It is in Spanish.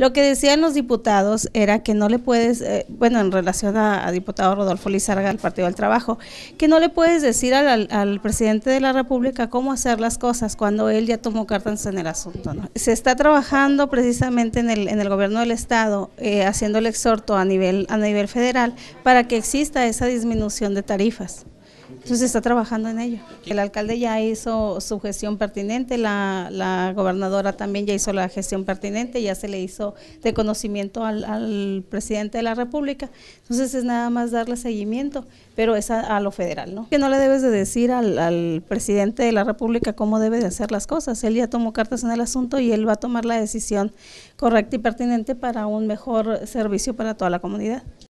Lo que decían los diputados era que no le puedes, eh, bueno, en relación a, diputado Rodolfo Lizarga del Partido del Trabajo, que no le puedes decir al, presidente de la República cómo hacer las cosas cuando él ya tomó cartas en el asunto. Se está trabajando precisamente en el, gobierno del Estado, eh, haciendo el exhorto a nivel, a nivel federal para que exista esa disminución de tarifas. Entonces está trabajando en ello. El alcalde ya hizo su gestión pertinente, la, gobernadora también ya hizo la gestión pertinente, ya se le hizo de conocimiento al, presidente de la República. Entonces es nada más darle seguimiento, pero es a, lo federal, ¿no? Que no le debes de decir al, al presidente de la República cómo debe de hacer las cosas. Él ya tomó cartas en el asunto y él va a tomar la decisión correcta y pertinente para un mejor servicio para toda la comunidad.